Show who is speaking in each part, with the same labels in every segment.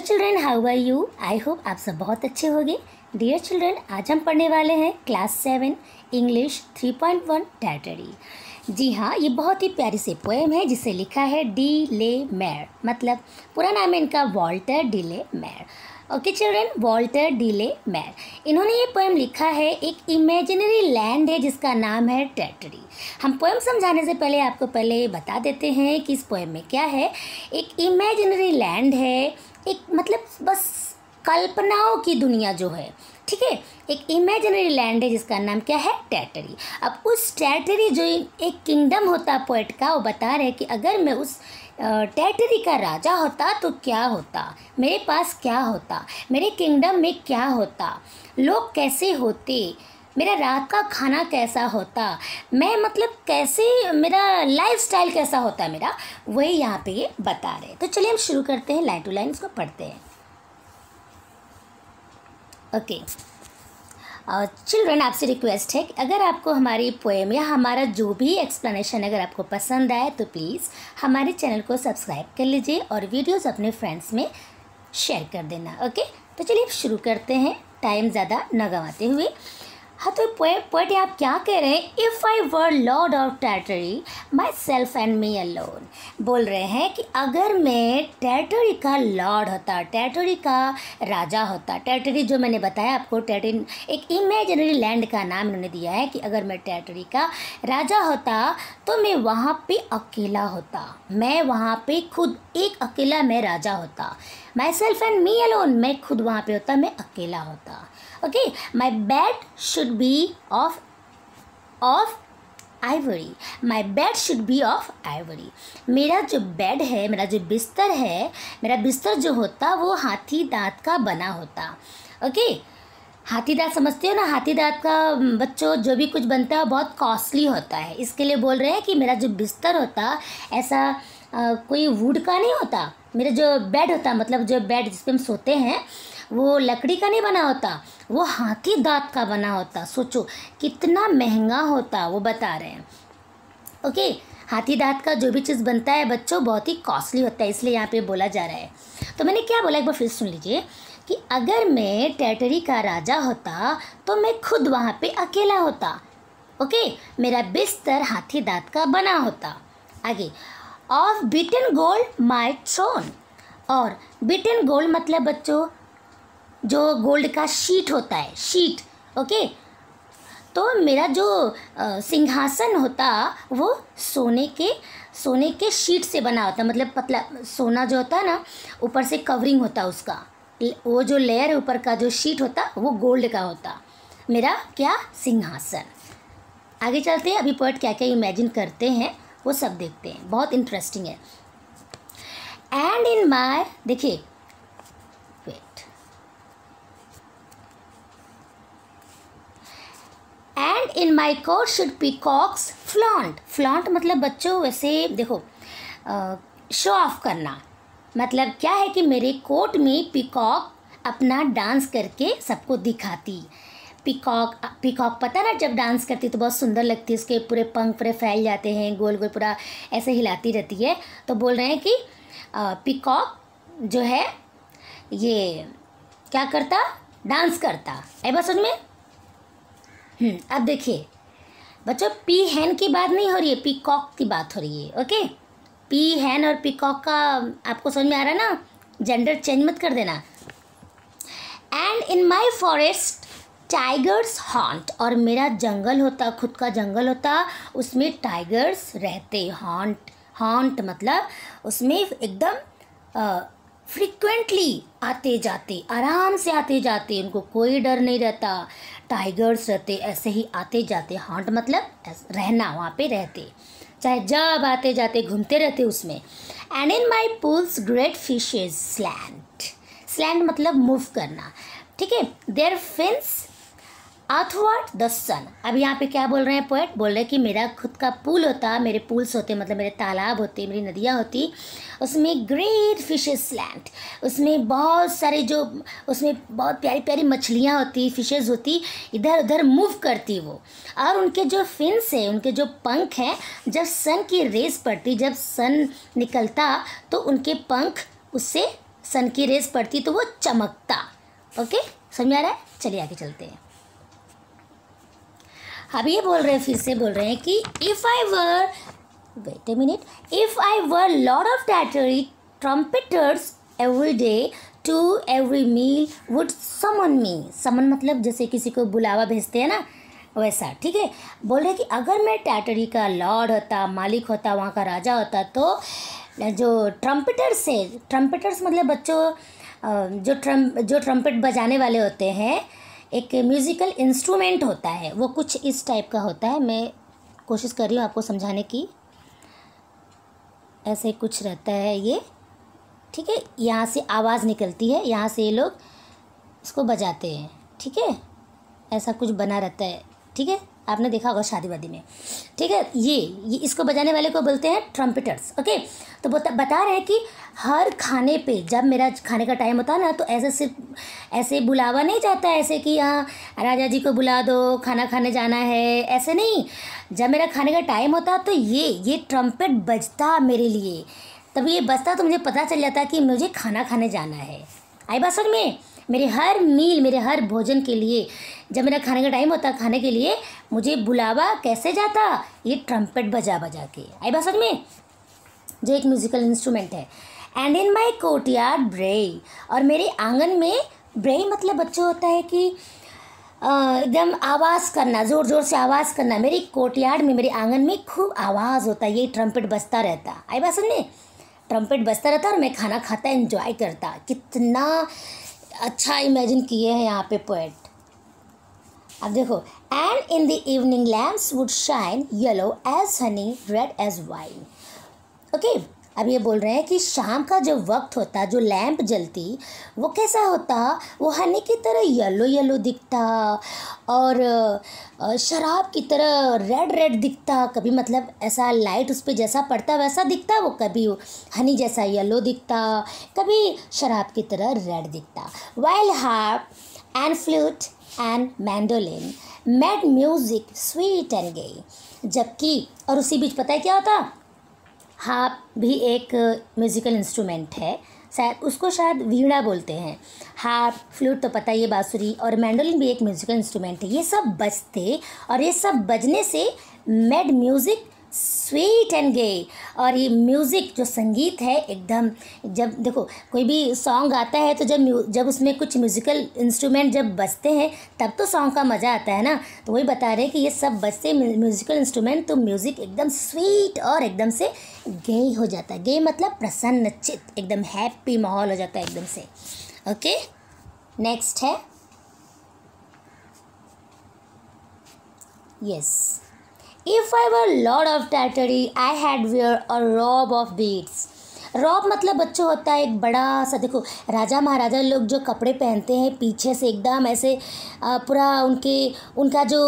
Speaker 1: Dear children how are you I hope आप सब बहुत अच्छे होंगे डियर चिल्ड्रेन आज हम पढ़ने वाले हैं class seven English three point one Tartary जी हाँ ये बहुत ही प्यारी सी पोएम है जिसे लिखा है डी ले मैर मतलब पूरा नाम है इनका Walter de la Mare okay children Walter de la Mare इन्होंने ये पोएम लिखा है एक इमेजिनरी लैंड है जिसका नाम है टैटरी हम पोएम समझाने से पहले आपको पहले बता देते हैं कि इस पोएम में क्या है एक इमेजिनरी लैंड है एक मतलब बस कल्पनाओं की दुनिया जो है ठीक है एक इमेजनरी लैंड है जिसका नाम क्या है टैटरी अब उस टैटरी जो एक किंगडम होता पोइट का वो बता रहे कि अगर मैं उस टैटरी का राजा होता तो क्या होता मेरे पास क्या होता मेरे किंगडम में क्या होता लोग कैसे होते मेरा रात का खाना कैसा होता मैं मतलब कैसे मेरा लाइफ स्टाइल कैसा होता है मेरा वही यहाँ पे ये बता रहे तो चलिए हम शुरू करते हैं लाइन टू लाइन इसको पढ़ते हैं ओके चिल्ड्रन uh, आपसे रिक्वेस्ट है कि अगर आपको हमारी पोएम या हमारा जो भी एक्सप्लेनेशन अगर आपको पसंद आए तो प्लीज़ हमारे चैनल को सब्सक्राइब कर लीजिए और वीडियोस अपने फ्रेंड्स में शेयर कर देना ओके तो चलिए शुरू करते हैं टाइम ज़्यादा न गंवाते हुए हाँ तो पोएट आप क्या कह रहे हैं if I were lord of Tartary myself and me alone बोल रहे हैं कि अगर मैं टैटरी का लॉर्ड होता टैटरी का राजा होता टैटरी जो मैंने बताया आपको टैटरी एक इमेजनरी लैंड का नाम इन्होंने दिया है कि अगर मैं टैटरी का राजा होता तो मैं वहाँ पे अकेला होता मैं वहाँ पे खुद एक अकेला मैं राजा होता myself and me alone मैं खुद वहाँ पे होता मैं अकेला होता okay my bed should be of of ivory my bed should be of ivory मेरा जो बेड है मेरा जो बिस्तर है मेरा बिस्तर जो होता वो हाथी दांत का बना होता ओके हाथी दांत समझते हो ना हाथी दांत का बच्चों जो भी कुछ बनता है बहुत कॉस्टली होता है इसके लिए बोल रहे हैं कि मेरा जो बिस्तर होता ऐसा आ, कोई वुड का नहीं होता मेरा जो बेड होता मतलब जो बेड जिस पर हम सोते हैं वो लकड़ी का नहीं बना होता वो हाथी दांत का बना होता सोचो कितना महंगा होता वो बता रहे हैं ओके हाथी दांत का जो भी चीज़ बनता है बच्चों बहुत ही कॉस्टली होता है इसलिए यहाँ पे बोला जा रहा है तो मैंने क्या बोला एक बार फिर सुन लीजिए कि अगर मैं टेटरी का राजा होता तो मैं खुद वहाँ पर अकेला होता ओके मेरा बिस्तर हाथी दांत का बना होता आगे of beaten gold my throne और बिटन गोल्ड मतलब बच्चों जो गोल्ड का शीट होता है शीट ओके तो मेरा जो सिंहासन होता वो सोने के सोने के शीट से बना होता मतलब पतला सोना जो होता है ना ऊपर से कवरिंग होता उसका वो जो लेयर ऊपर का जो शीट होता वो गोल्ड का होता मेरा क्या सिंहासन आगे चलते हैं अभी पोइट क्या क्या इमेजिन करते हैं वो सब देखते हैं बहुत इंटरेस्टिंग है एंड इन माय देखिए and in my court should peacocks flaunt flaunt मतलब बच्चों वैसे देखो शो ऑफ करना मतलब क्या है कि मेरे कोट में पिकॉक अपना डांस करके सबको दिखाती पिकॉक पिकॉक पता ना जब डांस करती तो बहुत सुंदर लगती है उसके पूरे पंख पूरे फैल जाते हैं गोल गोल पूरा ऐसे हिलाती रहती है तो बोल रहे हैं कि पिकॉक जो है ये क्या करता डांस करता है बस उनमें हम्म, अब देखिए बच्चों पी हैन की बात नहीं हो रही है पीकॉक की बात हो रही है ओके पी हैन और पीकॉक का आपको समझ में आ रहा है ना जेंडर चेंज मत कर देना and in my forest tigers haunt और मेरा जंगल होता खुद का जंगल होता उसमें टाइगर्स रहते हॉन्ट हॉन्ट मतलब उसमें एकदम फ्रिक्वेंटली आते जाते आराम से आते जाते उनको कोई डर नहीं रहता टाइगर्स रहते ऐसे ही आते जाते हॉन्ट मतलब रहना वहाँ पे रहते चाहे जब आते जाते घूमते रहते उसमें and in my pools great fishes slant slant मतलब मूव करना ठीक है their fins athwart the sun अब यहाँ पे क्या बोल रहे हैं पोएट बोल रहे हैं कि मेरा खुद का पूल होता मेरे पूल्स होते मतलब मेरे तालाब होते मेरी नदियाँ होती उसमें ग्रेट फिशेज लैंड उसमें बहुत सारे जो उसमें बहुत प्यारी प्यारी मछलियाँ होती फिशेज होती इधर उधर मूव करती वो और उनके जो फिन्स है उनके जो पंख हैं जब सन की रेस पड़ती जब सन निकलता तो उनके पंख उससे सन की रेस पड़ती तो वो चमकता ओके समझ आ रहा है चलिए आगे चलते हैं अब ये बोल रहे हैं फिर से बोल रहे हैं कि if I were wait a minute if I were lord of Tartary trumpeters every day to every meal would summon me summon मतलब जैसे किसी को बुलावा भेजते हैं ना वैसा ठीक है बोल रहे कि अगर मैं टैटरी का लॉर्ड होता मालिक होता वहाँ का राजा होता तो जो ट्रम्पेटर्स है ट्रम्पेटर्स मतलब बच्चों जो ट्रम जो ट्रम्पेट बजाने वाले होते हैं एक म्यूज़िकल इंस्ट्रूमेंट होता है वो कुछ इस टाइप का होता है मैं कोशिश कर रही हूँ आपको समझाने की ऐसे कुछ रहता है ये ठीक है यहाँ से आवाज़ निकलती है यहाँ से ये लोग इसको बजाते हैं ठीक है ऐसा कुछ बना रहता है ठीक है आपने देखा होगा शादी वादी में ठीक है ये, ये इसको बजाने वाले को बोलते हैं ट्रम्पिटर्स ओके तो बता बता रहे हैं कि हर खाने पे जब मेरा खाने का टाइम होता है ना तो ऐसे सिर्फ ऐसे बुलावा नहीं जाता ऐसे कि हाँ राजा जी को बुला दो खाना खाने जाना है ऐसे नहीं जब मेरा खाने का टाइम होता तो ये ये ट्रम्पेट बजता मेरे लिए तब ये बजता तो मुझे पता चल जाता कि मुझे खाना खाने जाना है आई बात समझ में मेरे हर मील मेरे हर भोजन के लिए जब मेरा खाने का टाइम होता खाने के लिए मुझे बुलावा कैसे जाता ये ट्रम्पेट बजा बजा के आई बात समझ में जो एक म्यूज़िकल इंस्ट्रूमेंट है and in my courtyard bray और मेरे आंगन में ब्रेई मतलब बच्चों होता है कि एकदम आवाज़ करना ज़ोर ज़ोर से आवाज़ करना मेरी कोट यार्ड में मेरे आंगन में खूब आवाज़ होता है ये ट्रम्पेट बजता रहता आई बात सुनने ट्रम्पेट बजता रहता और मैं खाना खाता इन्जॉय करता कितना अच्छा इमेजिन किए हैं यहाँ पे पोएट अब देखो and in the evening lamps would shine yellow as honey red as wine okay अब ये बोल रहे हैं कि शाम का जो वक्त होता जो लैंप जलती वो कैसा होता वो हनी की तरह येलो येलो दिखता और शराब की तरह रेड रेड दिखता कभी मतलब ऐसा लाइट उस पर जैसा पड़ता वैसा दिखता वो कभी हनी जैसा येलो दिखता कभी शराब की तरह रेड दिखता wild harp and flute and mandolin made music sweet and gay जबकि और उसी बीच पता है क्या होता हाप भी एक म्यूज़िकल इंस्ट्रूमेंट है शायद उसको शायद वीणा बोलते हैं हाप फ्लूट तो पता ही है बाँसुरी और मैंडोलिन भी एक म्यूज़िकल इंस्ट्रूमेंट है ये सब बजते और ये सब बजने से made music sweet and gay और ये म्यूज़िक जो संगीत है एकदम जब देखो कोई भी सॉन्ग आता है तो जब जब उसमें कुछ म्यूज़िकल इंस्ट्रूमेंट जब बजते हैं तब तो सॉन्ग का मज़ा आता है ना तो वही बता रहे हैं कि ये सब बजते म्यूज़िकल इंस्ट्रूमेंट तो म्यूज़िक एकदम स्वीट और एकदम से गे हो जाता है गे मतलब प्रसन्न चित्त एकदम हैप्पी माहौल हो जाता है एकदम से ओके नेक्स्ट है yes yes. If I were lord of territory, I had wear a robe of beads. Robe मतलब बच्चों होता है एक बड़ा सा देखो राजा महाराजा लोग जो कपड़े पहनते हैं पीछे से एकदम ऐसे पूरा उनके उनका जो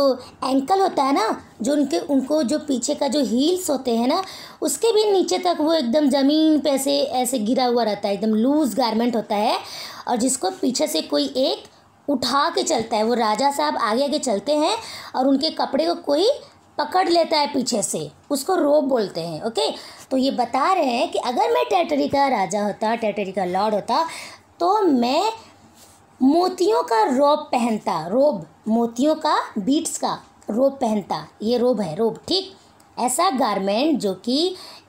Speaker 1: एंकल होता है ना जो उनके उनको जो पीछे का जो हील्स होते हैं ना उसके भी नीचे तक वो एकदम ज़मीन पे ऐसे ऐसे गिरा हुआ रहता है एकदम लूज़ गारमेंट होता है और जिसको पीछे से कोई एक उठा के चलता है वो राजा साहब आगे आगे चलते हैं और उनके कपड़े को कोई पकड़ लेता है पीछे से उसको रोब बोलते हैं ओके तो ये बता रहे हैं कि अगर मैं टेटरी का राजा होता टेटरी का लॉर्ड होता तो मैं मोतियों का रोब पहनता रोब मोतियों का बीट्स का रोब पहनता ये रोब है रोब ठीक ऐसा गारमेंट जो कि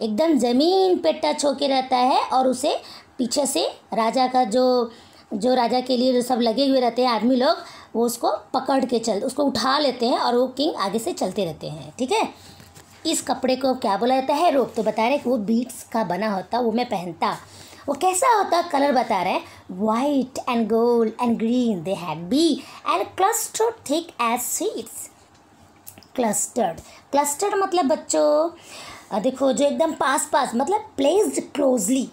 Speaker 1: एकदम ज़मीन पे टच होके रहता है और उसे पीछे से राजा का जो जो राजा के लिए जो सब लगे हुए रहते हैं आदमी लोग वो उसको पकड़ के चल उसको उठा लेते हैं और वो किंग आगे से चलते रहते हैं ठीक है इस कपड़े को क्या बोला जाता है रोप तो बता रहे कि वो बीट्स का बना होता वो मैं पहनता वो कैसा होता कलर बता रहे हैं white and gold and green they had be and cluster thick as seeds clustered clustered मतलब बच्चों देखो जो एकदम पास पास मतलब प्लेस्ड क्लोजली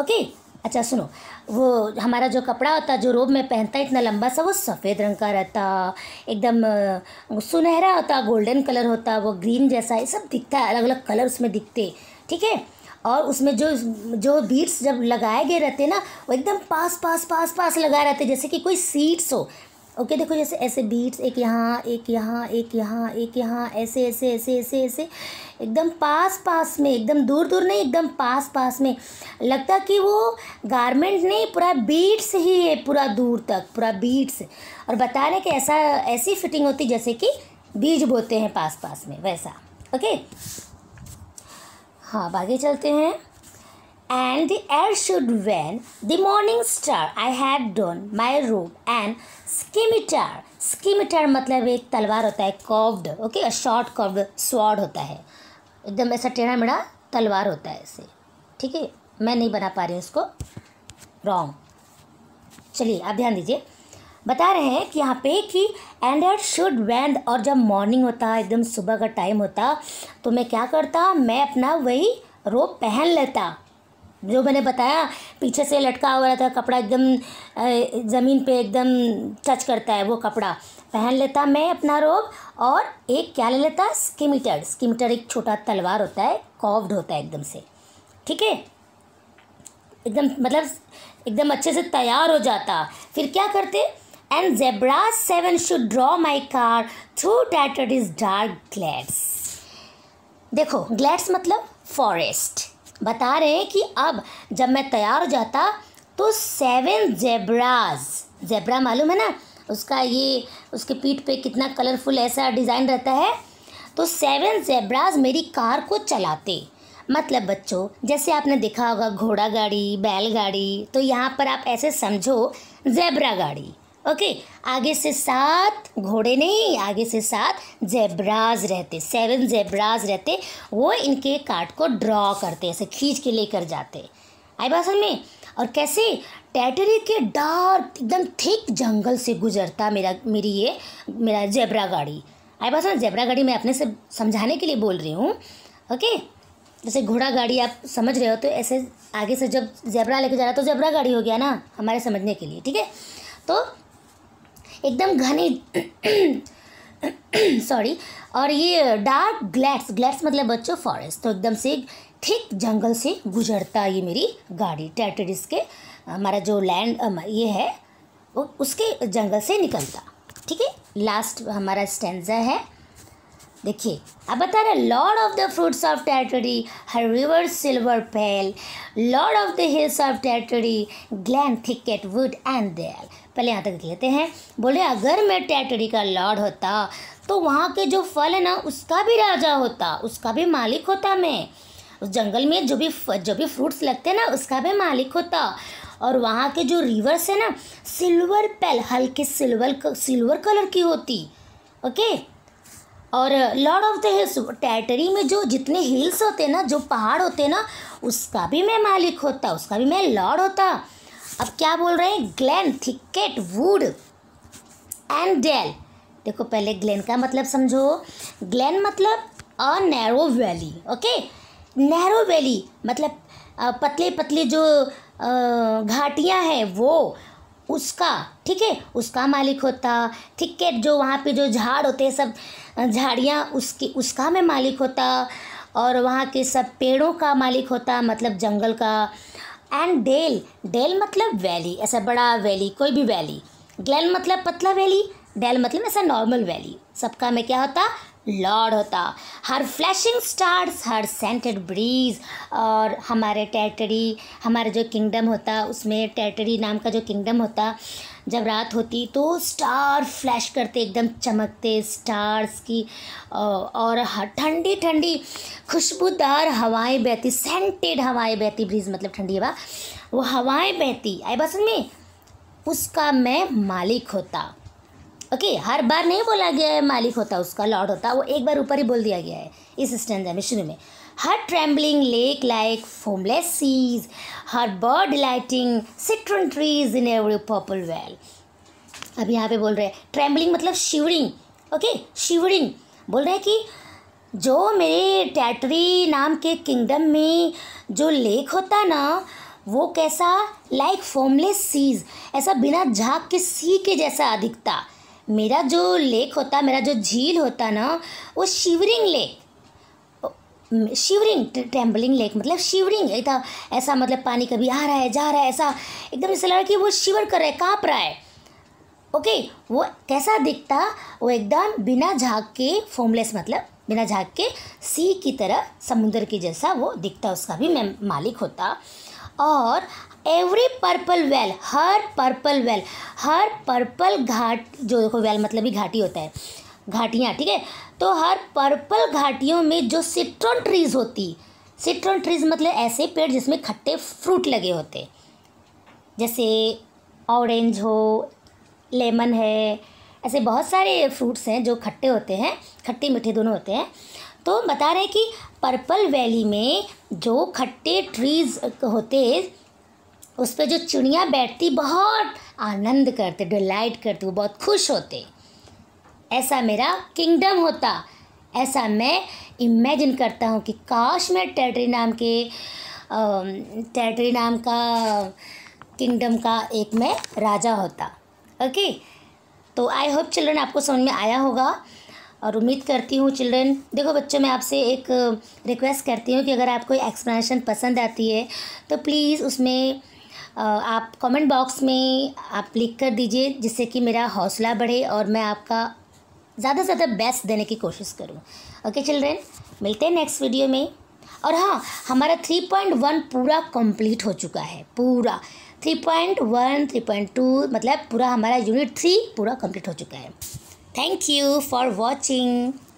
Speaker 1: ओके अच्छा सुनो वो हमारा जो कपड़ा होता जो रोब में पहनता है इतना लंबा सा वो सफ़ेद रंग का रहता एकदम सुनहरा होता गोल्डन कलर होता वो ग्रीन जैसा ये सब दिखता है अलग अलग कलर उसमें दिखते ठीक है और उसमें जो जो बीट्स जब लगाए गए रहते ना वो एकदम पास पास पास पास लगाए रहते जैसे कि कोई सीट्स हो ओके देखो जैसे ऐसे बीट्स एक यहाँ एक यहाँ एक यहाँ एक यहाँ ऐसे ऐसे ऐसे ऐसे ऐसे एकदम पास पास में एकदम दूर दूर नहीं एकदम पास पास में लगता कि वो गारमेंट नहीं पूरा बीट्स ही है पूरा दूर तक पूरा बीट्स और बता रहे कि ऐसा ऐसी फिटिंग होती जैसे कि बीज बोते हैं पास पास में वैसा ओके हाँ आगे चलते हैं and the air should when the morning star I had done my robe and scimitar scimitar matlab ek talwar hota hai curved okay a short curved sword hota hai ekdam aisa मेढ़ा तलवार talwar hota hai aise theek hai main nahi bana pa rahi isko wrong chaliye aap dhyan dijiye बता रहे हैं कि यहाँ पे कि and eight should wand और जब मॉर्निंग होता एकदम सुबह का टाइम होता तो मैं क्या करता मैं अपना वही रोप पहन लेता जो मैंने बताया पीछे से लटका हुआ था कपड़ा एकदम ज़मीन पे एकदम टच करता है वो कपड़ा पहन लेता मैं अपना रोब और एक क्या ले लेता स्कीमीटर स्कीमीटर एक छोटा तलवार होता है कॉव्ड होता है एकदम से ठीक है एकदम मतलब एकदम अच्छे से तैयार हो जाता फिर क्या करते and zebra seven should draw my car through that is dark glades देखो ग्लैड्स मतलब फॉरेस्ट बता रहे हैं कि अब जब मैं तैयार हो जाता तो सेवन जेबराज जेबरा मालूम है ना उसका ये उसके पीठ पे कितना कलरफुल ऐसा डिज़ाइन रहता है तो सेवन जेबराज मेरी कार को चलाते मतलब बच्चों जैसे आपने देखा होगा घोड़ा गाड़ी बैल गाड़ी तो यहाँ पर आप ऐसे समझो जेबरा गाड़ी ओके आगे से सात घोड़े नहीं आगे से सात जेब्राज रहते सेवन जेब्राज रहते वो इनके कार्ड को ड्रॉ करते ऐसे खींच के लेकर जाते आई बात समझ में और कैसे टैटरी के डार्क एकदम थिक जंगल से गुजरता मेरा मेरी ये मेरा जेब्रा गाड़ी आई बात समझ जेब्रा गाड़ी मैं अपने से समझाने के लिए बोल रही हूँ ओके जैसे घोड़ा गाड़ी आप समझ रहे हो तो ऐसे आगे से जब जेबरा लेके जा रहा है तो जेबरा गाड़ी हो गया ना हमारे समझने के लिए ठीक है तो एकदम घने सॉरी और ये डार्क ग्लैट्स ग्लैट्स मतलब बच्चों फॉरेस्ट तो एकदम से ठीक जंगल से गुजरता ये मेरी गाड़ी टेरिटरीज के हमारा जो लैंड ये है वो उसके जंगल से निकलता ठीक है लास्ट हमारा स्टेंजा है देखिए अब बता रहे lord of the fruits of territory her river silver pale lord of the hills of territory glen thicket wood and dale पहले यहाँ तक लेते हैं बोले अगर मैं टैटरी का लॉर्ड होता तो वहाँ के जो फल है ना उसका भी राजा होता उसका भी मालिक होता मैं उस जंगल में जो भी जो भी फ्रूट्स लगते हैं ना उसका भी मालिक होता और वहाँ के जो रिवर्स है ना सिल्वर पेल हल्के सिल्वर सिल्वर कलर की होती ओके और lord of the hills Tartary में जो जितने हिल्स होते हैं ना जो पहाड़ होते हैं ना उसका भी मैं मालिक होता उसका भी मैं लॉर्ड होता अब क्या बोल रहे हैं glen thicket wood and dale देखो पहले ग्लैन का मतलब समझो ग्लैन मतलब, मतलब a narrow valley okay narrow valley मतलब पतले पतले जो घाटियाँ हैं वो उसका ठीक है उसका मालिक होता थिकेट जो वहाँ पे जो झाड़ होते हैं सब झाड़ियाँ उसकी उसका मैं मालिक होता और वहाँ के सब पेड़ों का मालिक होता मतलब जंगल का एंड डेल डेल मतलब वैली ऐसा बड़ा वैली कोई भी वैली ग्लेन मतलब पतला वैली डेल मतलब ऐसा नॉर्मल वैली सबका में क्या होता लॉर्ड होता her flashing stars her scented breeze और हमारे टेरिटरी हमारा जो किंगडम होता उसमें टेरिटरी नाम का जो किंगडम होता जब रात होती तो स्टार फ्लैश करते एकदम चमकते स्टार्स की और ठंडी ठंडी खुशबूदार हवाएं बहती सेंटेड हवाएं बहती ब्रीज मतलब ठंडी हवा वो हवाएं बहती आई बात में उसका मैं मालिक होता ओके हर बार नहीं बोला गया है मालिक होता उसका लॉर्ड होता वो एक बार ऊपर ही बोल दिया गया है इस स्टैंड में शुरू में her trembling lake like foamless seas, her bird delighting citron trees in every purple well. अब यहाँ पे बोल रहे हैं ट्रेम्बलिंग मतलब शिवरिंग ओके शिवरिंग बोल रहे हैं कि जो मेरे टैटरी नाम के किंगडम में जो लेक होता ना वो कैसा लाइक फॉर्मलेस सीज ऐसा बिना झाग के सी के जैसा दिखता मेरा जो लेक होता मेरा जो झील होता ना वो shivering lake shivering trembling lake मतलब शिवरिंग एकदम ऐसा मतलब पानी कभी आ रहा है जा रहा है ऐसा एकदम ऐसा लग रहा है कि वो शिवर कर रहा है काँप रहा है ओके वो कैसा दिखता वो एकदम बिना झाग के फोमलेस मतलब बिना झाग के सी की तरह समुद्र के जैसा वो दिखता उसका भी मैं मालिक होता और every purple vale her purple vale her purple घाट जो देखो वेल मतलब ही घाटी होता है घाटियाँ ठीक है तो हर पर्पल घाटियों में जो सिट्रॉन ट्रीज होती सिट्रॉन ट्रीज मतलब ऐसे पेड़ जिसमें खट्टे फ्रूट लगे होते जैसे ऑरेंज हो लेमन है ऐसे बहुत सारे फ्रूट्स हैं जो खट्टे होते हैं खट्टे मीठे दोनों होते हैं तो बता रहे हैं कि पर्पल वैली में जो खट्टे ट्रीज होते उस पर जो चिड़ियाँ बैठती बहुत आनंद करते डिलाइट करते वो बहुत खुश होते ऐसा मेरा किंगडम होता ऐसा मैं इमेजिन करता हूँ कि काश मैं टेरेटरी नाम के टेरेटरी नाम का किंगडम का एक मैं राजा होता ओके तो आई होप चिल्ड्रन आपको समझ में आया होगा और उम्मीद करती हूँ चिल्ड्रन देखो बच्चों मैं आपसे एक रिक्वेस्ट करती हूँ कि अगर आपको एक्सप्लेनेशन पसंद आती है तो प्लीज़ उसमें आप कमेंट बॉक्स में आप लिख कर दीजिए जिससे कि मेरा हौसला बढ़े और मैं आपका ज़्यादा से ज़्यादा बेस्ट देने की कोशिश करूँ ओके चिल्ड्रेन मिलते हैं नेक्स्ट वीडियो में और हाँ हमारा थ्री पॉइंट वन पूरा कंप्लीट हो चुका है पूरा three point one three point two मतलब पूरा हमारा यूनिट थ्री पूरा कंप्लीट हो चुका है थैंक यू फॉर वॉचिंग